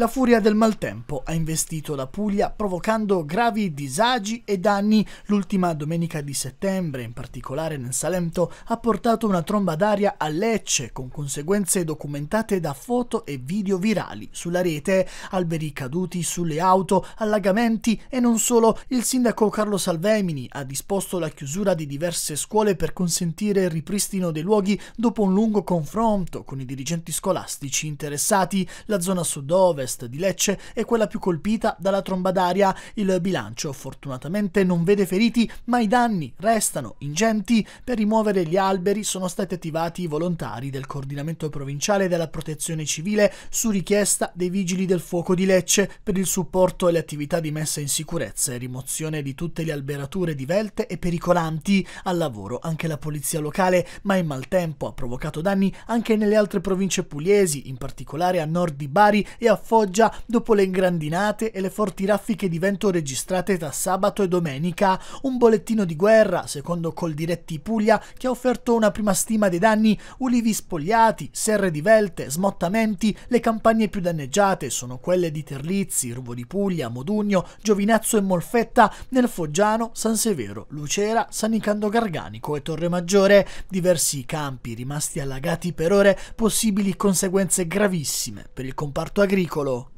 La furia del maltempo ha investito la Puglia provocando gravi disagi e danni. L'ultima domenica di settembre, in particolare nel Salento, ha portato una tromba d'aria a Lecce con conseguenze documentate da foto e video virali sulla rete, alberi caduti sulle auto, allagamenti e non solo. Il sindaco Carlo Salvemini ha disposto la chiusura di diverse scuole per consentire il ripristino dei luoghi dopo un lungo confronto con i dirigenti scolastici interessati. La zona sud-ovest est di Lecce è quella più colpita dalla tromba d'aria. Il bilancio fortunatamente non vede feriti, ma i danni restano ingenti. Per rimuovere gli alberi sono stati attivati i volontari del coordinamento provinciale della protezione civile su richiesta dei vigili del fuoco di Lecce per il supporto alle attività di messa in sicurezza e rimozione di tutte le alberature divelte e pericolanti. Al lavoro anche la polizia locale, ma il maltempo ha provocato danni anche nelle altre province pugliesi, in particolare a nord di Bari e a Forno pioggia, dopo le ingrandinate e le forti raffiche di vento registrate tra sabato e domenica, un bollettino di guerra, secondo Coldiretti Puglia, che ha offerto una prima stima dei danni, ulivi spogliati, serre divelte, smottamenti, le campagne più danneggiate sono quelle di Terlizzi, Rubo di Puglia, Modugno, Giovinazzo e Molfetta, nel Foggiano, San Severo, Lucera, San Nicando Garganico e Torre Maggiore. diversi campi rimasti allagati per ore, possibili conseguenze gravissime per il comparto agricolo Solo...